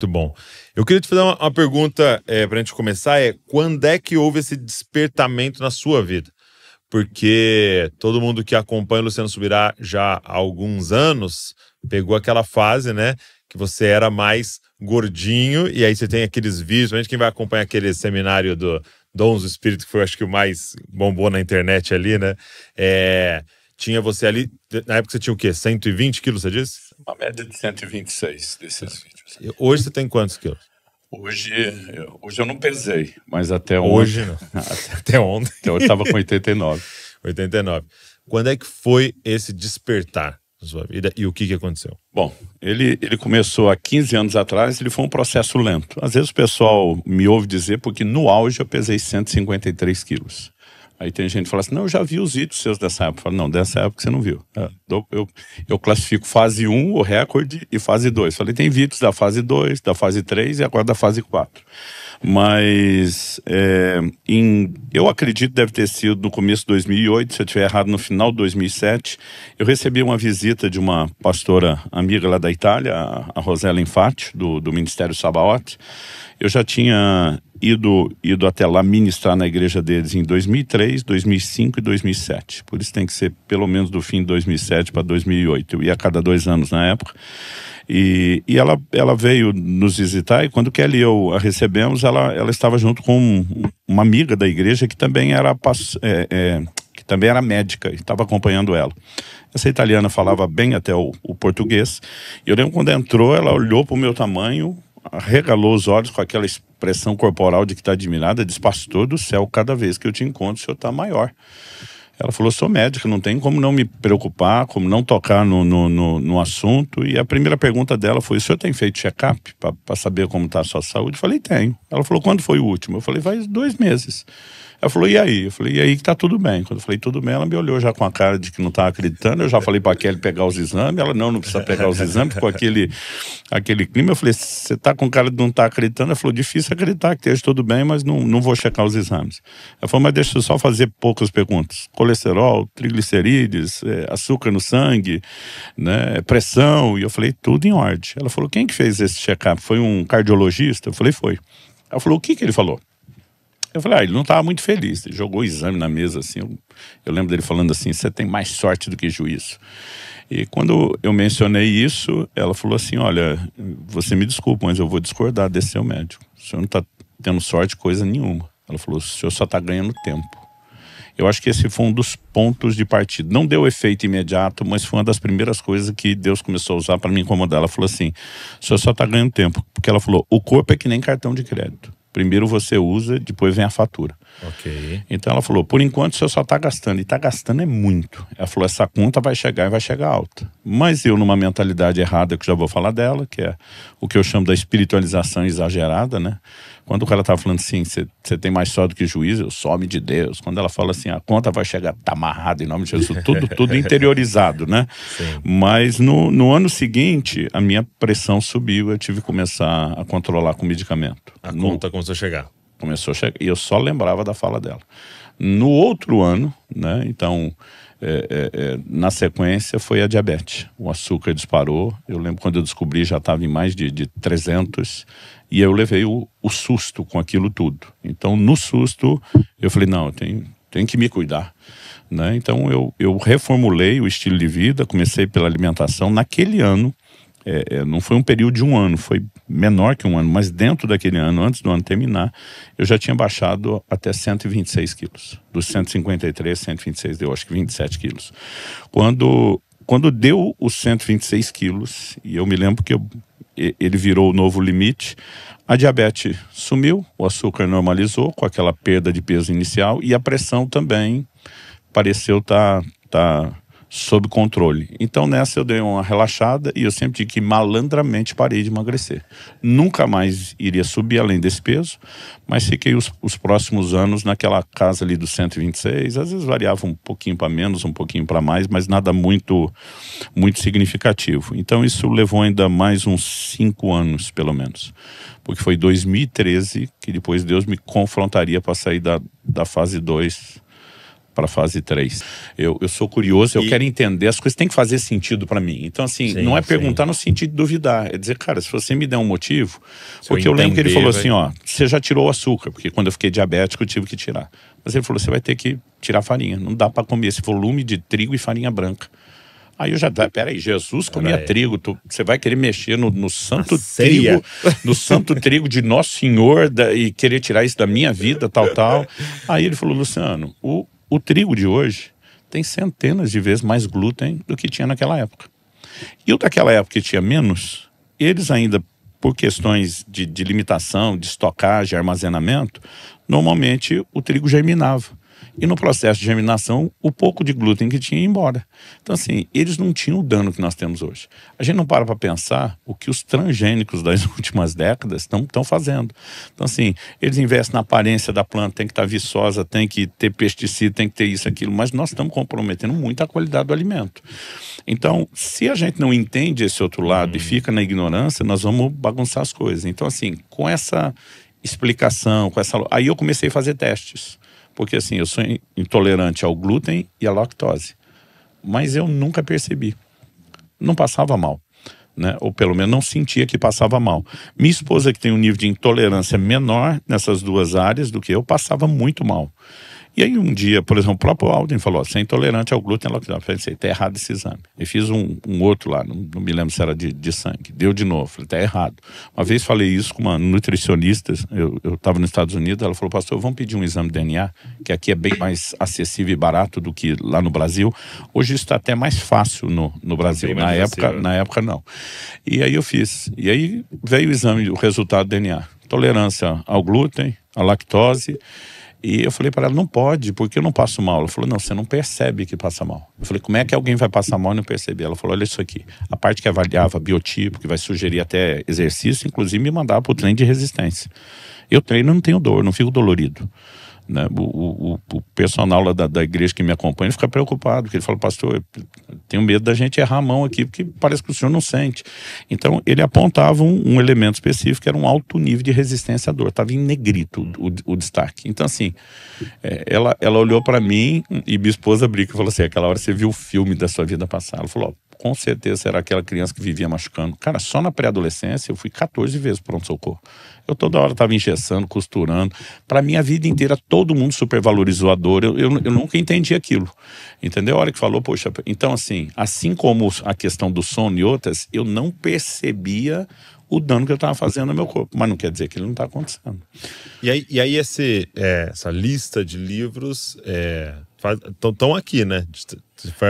Muito bom. Eu queria te fazer uma, uma pergunta é, para a gente começar: é quando é que houve esse despertamento na sua vida? Porque todo mundo que acompanha o Luciano Subirá já há alguns anos pegou aquela fase, né? Que você era mais gordinho, e aí você tem aqueles vídeos, gente quem vai acompanhar aquele seminário do Dons do Espírito, que foi acho que o mais bombou na internet ali, né? É, tinha você ali, na época você tinha o quê? 120 quilos, você disse? uma média de 126 desses é. vídeos. E hoje você tem quantos quilos? Hoje, hoje eu não pesei, mas até hoje, ontem. Hoje não. até ontem. Então eu estava com 89. 89. Quando é que foi esse despertar na sua vida e o que, que aconteceu? Bom, ele, ele começou há 15 anos atrás, ele foi um processo lento. Às vezes o pessoal me ouve dizer, porque no auge eu pesei 153 quilos. Aí tem gente que fala assim, não, eu já vi os itens seus dessa época. Eu falo, não, dessa época você não viu. É. Eu, então, eu, eu classifico fase 1, o recorde, e fase 2. Falei, tem vídeos da fase 2, da fase 3 e agora da fase 4. Mas é, em, eu acredito deve ter sido no começo de 2008, se eu estiver errado, no final de 2007. Eu recebi uma visita de uma pastora amiga lá da Itália, a Rosela Infatti, do, do Ministério Sabaote. Eu já tinha ido, ido até lá ministrar na igreja deles em 2003, 2005 e 2007. Por isso tem que ser pelo menos do fim de 2007 para 2008. Eu ia a cada dois anos na época. E, e ela, ela veio nos visitar e quando Kelly e eu a recebemos, ela, ela estava junto com uma amiga da igreja que também era, é, é, que também era médica e estava acompanhando ela. Essa italiana falava bem até o, o português. Eu lembro quando entrou, ela olhou para o meu tamanho, regalou os olhos com aquela expressão corporal de que está admirada, disse: Pastor do céu, cada vez que eu te encontro, o senhor está maior. Ela falou: sou médica, não tem como não me preocupar, como não tocar no, no, no, no assunto. E a primeira pergunta dela foi: o senhor tem feito check-up para saber como está a sua saúde? Eu falei: tenho. Ela falou: quando foi o último? Eu falei: faz dois meses. Ela falou, e aí? Eu falei, e aí que tá tudo bem. Quando eu falei tudo bem, ela me olhou já com a cara de que não estava tá acreditando. Eu já falei para Kelly pegar os exames. Ela, não, não precisa pegar os exames, com aquele, aquele clima. Eu falei, você tá com cara de não estar tá acreditando? Ela falou, difícil acreditar que esteja tudo bem, mas não, não vou checar os exames. Ela falou, mas deixa eu só fazer poucas perguntas. Colesterol, triglicerídeos, é, açúcar no sangue, né, pressão. E eu falei, tudo em ordem. Ela falou, quem que fez esse check-up? Foi um cardiologista? Eu falei, foi. Ela falou, o que que ele falou? Eu falei, ah, ele não estava muito feliz. Ele jogou o exame na mesa, assim. Eu, eu lembro dele falando assim: você tem mais sorte do que juízo. E quando eu mencionei isso, ela falou assim: olha, você me desculpa, mas eu vou discordar desse seu médico. O senhor não está tendo sorte coisa nenhuma. Ela falou: o senhor só está ganhando tempo. Eu acho que esse foi um dos pontos de partida. Não deu efeito imediato, mas foi uma das primeiras coisas que Deus começou a usar para me incomodar. Ela falou assim: o senhor só está ganhando tempo. Porque ela falou: o corpo é que nem cartão de crédito. Primeiro você usa, depois vem a fatura. Ok. Então ela falou: por enquanto você só está gastando. E está gastando é muito. Ela falou: essa conta vai chegar e vai chegar alta. Mas eu, numa mentalidade errada, que já vou falar dela, que é o que eu chamo da espiritualização exagerada, né? Quando o cara tava falando assim, você tem mais só do que juízo, some de Deus. Quando ela fala assim, a conta vai chegar, tá amarrada em nome de Jesus, tudo, tudo interiorizado, né? Sim. Mas no, no ano seguinte, a minha pressão subiu, eu tive que começar a controlar com medicamento. A no, conta começou a chegar. Começou a chegar. E eu só lembrava da fala dela. No outro ano, né? Então, é, é, é, na sequência foi a diabetes. O açúcar disparou. Eu lembro quando eu descobri já estava em mais de, de 300 e eu levei o, o, susto com aquilo tudo. Então, no susto, eu falei: não, tem tem que me cuidar. Né? Então, eu, eu reformulei o estilo de vida, comecei pela alimentação. Naquele ano, é, é, não foi um período de um ano, foi menor que um ano, mas dentro daquele ano, antes do ano terminar, eu já tinha baixado até 126 quilos. Dos 153, 126 deu acho que 27 quilos. Quando, quando deu os 126 quilos, e eu me lembro que eu, ele virou o novo limite, a diabetes sumiu, o açúcar normalizou com aquela perda de peso inicial e a pressão também pareceu estar. Tá, tá sob controle. Então nessa eu dei uma relaxada e eu sempre digo que malandramente parei de emagrecer. Nunca mais iria subir além desse peso, mas fiquei os, os próximos anos naquela casa ali do 126, às vezes variava um pouquinho para menos, um pouquinho para mais, mas nada muito muito significativo. Então isso levou ainda mais uns cinco anos, pelo menos. Porque foi 2013 que depois Deus me confrontaria para sair da, da fase 2 para a fase 3. Eu, eu sou curioso, eu e... quero entender, as coisas têm que fazer sentido para mim. Então, assim, sim, não é sim. perguntar no sentido de duvidar, é dizer, cara, se você me der um motivo, se porque eu, entender, eu, lembro que ele falou assim, ó, você já tirou o açúcar, porque quando eu fiquei diabético eu tive que tirar. Mas ele falou, você vai ter que tirar farinha, não dá para comer esse volume de trigo e farinha branca. Aí eu já tá, peraí, Jesus comia peraí. É. trigo, tu, você vai querer mexer no, no santo trigo, no santo trigo de Nosso Senhor da, e querer tirar isso da minha vida, tal, tal. Aí ele falou, Luciano, o o trigo de hoje tem centenas de vezes mais glúten do que tinha naquela época. E o daquela época que tinha menos, eles ainda, por questões de, de limitação, de estocagem, armazenamento, normalmente o trigo germinava. E no processo de germinação, o pouco de glúten que tinha ia embora. Então, assim, eles não tinham o dano que nós temos hoje. A gente não para para pensar o que os transgênicos das últimas décadas estão fazendo. Então, assim, eles investem na aparência da planta, tem que estar tá viçosa, tem que ter pesticida, tem que ter isso, aquilo, mas nós estamos comprometendo muito a qualidade do alimento. Então, se a gente não entende esse outro lado hum. e uhum. fica na ignorância, nós vamos bagunçar as coisas. Então, assim, com essa explicação, com essa. Aí eu comecei a fazer testes. Porque assim, eu sou intolerante ao glúten e à lactose. Mas eu nunca percebi. Não passava mal. Né? Ou pelo menos não sentia que passava mal. Minha esposa, que tem um nível de intolerância menor nessas duas áreas do que eu, passava muito mal. E aí um dia, por exemplo, o próprio Alden falou, você é intolerante ao glúten, é ela eu pensei, tá errado esse exame. E fiz um, um, outro lá, não, não, me lembro se era de, de sangue. Deu de novo, falei, tá errado. Uma vez falei isso com uma nutricionista, eu, estava nos Estados Unidos, ela falou, pastor, vamos pedir um exame de DNA, que aqui é bem mais acessível e barato do que lá no Brasil. Hoje isso está até mais fácil no, no tá Brasil, na época, na época não. E aí eu fiz, e aí veio o exame, o resultado do DNA. Tolerância ao glúten, à lactose e eu falei para ela, não pode, porque eu não passo mal. Ela falou, não, você não percebe que passa mal. Eu falei, como é que alguém vai passar mal e não perceber? Ela falou, olha isso aqui. A parte que avaliava biotipo, que vai sugerir até exercício, inclusive me mandava para o treino de resistência. Eu treino e não tenho dor, não fico dolorido. Né? O, o, o, personal lá da, da, igreja que me acompanha fica preocupado, porque ele fala, pastor, eu tenho medo da gente errar a mão aqui, porque parece que o senhor não sente. Então, ele apontava um, um elemento específico, que era um alto nível de resistência à dor, estava em negrito o, o, destaque. Então, assim, é, ela, ela olhou para mim e minha esposa brinca e falou assim: aquela hora você viu o filme da sua vida passada. Ela falou: oh, com certeza era aquela criança que vivia machucando. Cara, só na pré-adolescência eu fui 14 vezes pronto-socorro. Eu toda hora estava engessando, costurando. Para minha vida inteira, todo mundo supervalorizou a dor. Eu, eu, eu, nunca entendi aquilo. Entendeu? A hora que falou, poxa. Então, assim, assim como a questão do sono e outras, eu não percebia o dano que eu estava fazendo no meu corpo. Mas não quer dizer que ele não está acontecendo. E aí, e aí esse, é, essa lista de livros. É estão aqui, né? De,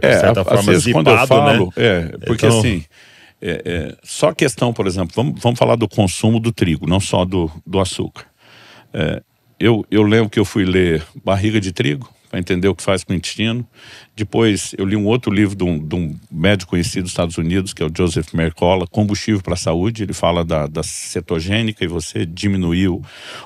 é, certa é, forma, às vezes, zipado, quando eu né? falo, né? É, então porque então... assim, é, é, só a questão, por exemplo, vamos, vamos falar do consumo do trigo, não só do, do açúcar. É, eu, eu lembro que eu fui ler Barriga de Trigo, para entender o que faz com o intestino. Depois, eu li um outro livro de um, de um médico conhecido dos Estados Unidos, que é o Joseph Mercola, Combustível para a Saúde. Ele fala da, da cetogênica e você diminuiu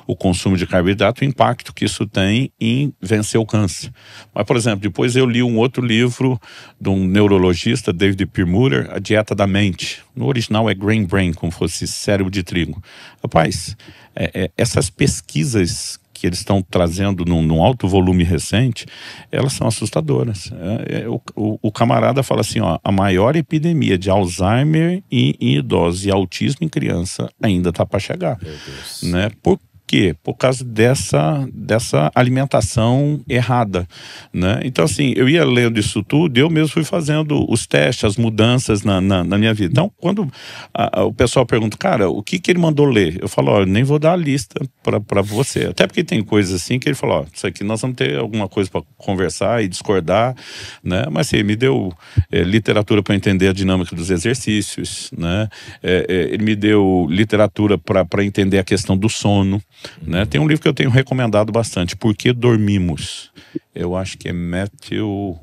o, consumo de carboidrato, o impacto que isso tem em vencer o câncer. Mas, por exemplo, depois eu li um outro livro de um neurologista, David Pirmurer, A Dieta da Mente. No original é Grain Brain, como fosse cérebro de trigo. Rapaz, é, é, essas pesquisas que eles estão trazendo num, num, alto volume recente, elas são assustadoras. É, é, o, o, o, camarada fala assim, ó, a maior epidemia de Alzheimer em, em idosos e autismo em criança ainda está para chegar, né? Por quê? Por causa dessa, dessa alimentação errada, né? Então, assim, eu ia lendo isso tudo e eu mesmo fui fazendo os testes, as mudanças na, na, na minha vida. Então, quando a, a, o pessoal pergunta, cara, o que que ele mandou ler? Eu falo, ó, nem vou dar a lista para você. Até porque tem coisas assim que ele falou, ó, isso aqui nós vamos ter alguma coisa para conversar e discordar, né? Mas, assim, me deu é, literatura para entender a dinâmica dos exercícios, né? É, é, ele me deu literatura para entender a questão do sono, né? Tem um livro que eu tenho recomendado bastante, Por que Dormimos? Eu acho que é Matthew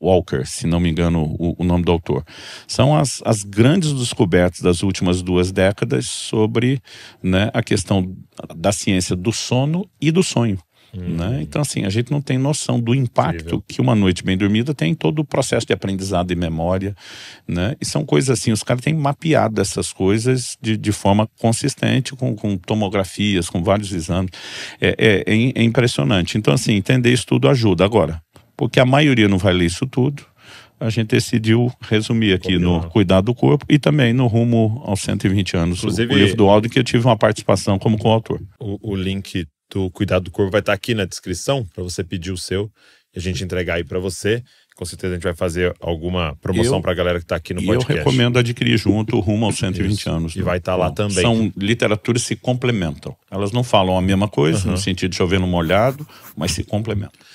Walker, se não me engano o, o nome do autor. São as, as, grandes descobertas das últimas duas décadas sobre né, a questão da ciência do sono e do sonho. Né? Uhum. Então, assim, a gente não tem noção do impacto Sim, que uma noite bem dormida tem em todo o processo de aprendizado e memória. Né? E são coisas assim, os caras têm mapeado essas coisas de, de forma consistente, com, com tomografias, com vários exames. É, é, é, é impressionante. Então, assim, entender isso tudo ajuda. Agora, porque a maioria não vai ler isso tudo, a gente decidiu resumir aqui Combinado. no Cuidar do Corpo e também no Rumo aos 120 anos, Inclusive, o livro do Aldo, que eu tive uma participação como coautor. O, o link do Cuidado do Corpo vai estar aqui na descrição para você pedir o seu e a gente entregar aí para você. Com certeza a gente vai fazer alguma promoção para a galera que está aqui no e podcast. Eu recomendo adquirir junto rumo aos 120 Isso. anos. E né? vai estar tá lá também. São literaturas que se complementam. Elas não falam a mesma coisa, uhum. no sentido de chover no molhado, mas se complementam.